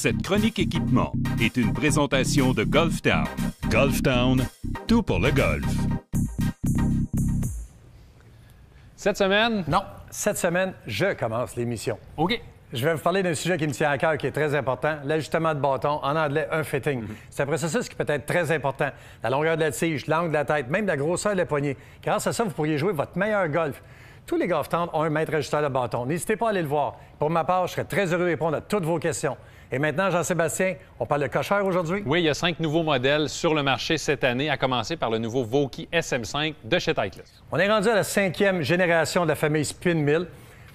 Cette chronique équipement est une présentation de Golf Town. Golf Town, tout pour le golf. Cette semaine? Non, cette semaine, je commence l'émission. OK. Je vais vous parler d'un sujet qui me tient à cœur, qui est très important, l'ajustement de bâton, en anglais, un fitting. Mm-hmm. C'est un processus qui peut être très important. La longueur de la tige, l'angle de la tête, même la grosseur de la poignée. Grâce à ça, vous pourriez jouer votre meilleur golf. Tous les golf tendres ont un maître ajusteur de bâton. N'hésitez pas à aller le voir. Pour ma part, je serais très heureux de répondre à toutes vos questions. Et maintenant, Jean-Sébastien, on parle de cochère aujourd'hui? Oui, il y a cinq nouveaux modèles sur le marché cette année, à commencer par le nouveau Voki SM5 de chez Titleist. On est rendu à la cinquième génération de la famille Spin Mill.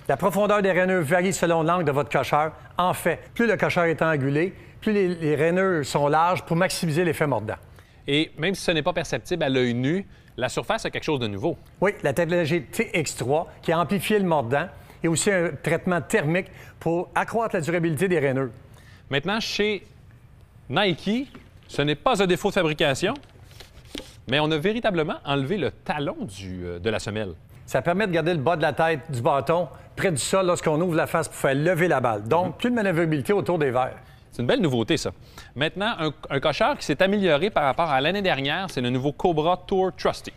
La profondeur des rainures varie selon l'angle de votre cocheur. En fait, plus le cocheur est angulé, plus les, les rainures sont larges pour maximiser l'effet mordant. Et même si ce n'est pas perceptible à l'œil nu, la surface a quelque chose de nouveau. Oui, la technologie TX3 qui a amplifié le mordant et aussi un traitement thermique pour accroître la durabilité des rainures. Maintenant, chez Nike, ce n'est pas un défaut de fabrication, mais on a véritablement enlevé le talon euh, de la semelle. Ça permet de garder le bas de la tête du bâton près du sol lorsqu'on ouvre la face pour faire lever la balle. Donc, plus mhm. de manœuvrabilité autour des verres. C'est une belle nouveauté, ça. Maintenant, un, un qui s'est amélioré par rapport à l'année dernière, c'est le nouveau Cobra Tour Trusty.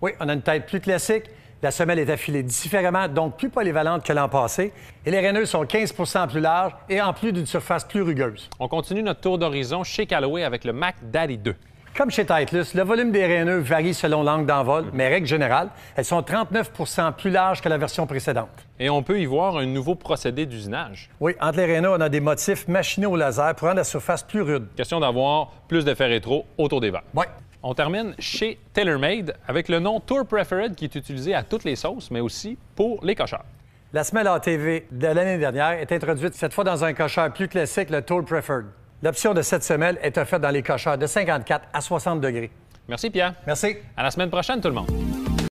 Oui, on a une tête plus classique. La semelle est affilée différemment, donc plus polyvalente que l'an passé. Et les rainures sont 15 plus larges et en plus d'une surface plus rugueuse. On continue notre tour d'horizon chez Callaway avec le Mac Daddy 2. Comme chez Titleist, le volume des raineux varie selon l'angle d'envol, mhm. mais règle générale, elles sont 39 plus larges que la version précédente. Et on peut y voir un nouveau procédé d'usinage. Oui, entre les raineux, on a des motifs machinés au laser pour rendre la surface plus rude. Question d'avoir plus d'effets rétro autour des verres. Oui. On termine chez TaylorMade avec le nom Tour Preferred qui est utilisé à toutes les sauces, mais aussi pour les cocheurs. La semelle ATV de l'année dernière est introduite cette fois dans un cocheur plus classique, le Tour Preferred. L'option de cette semelle est offerte dans les cocheurs de 54 à 60 degrés. Merci, Pierre. Merci. À la semaine prochaine, tout le monde.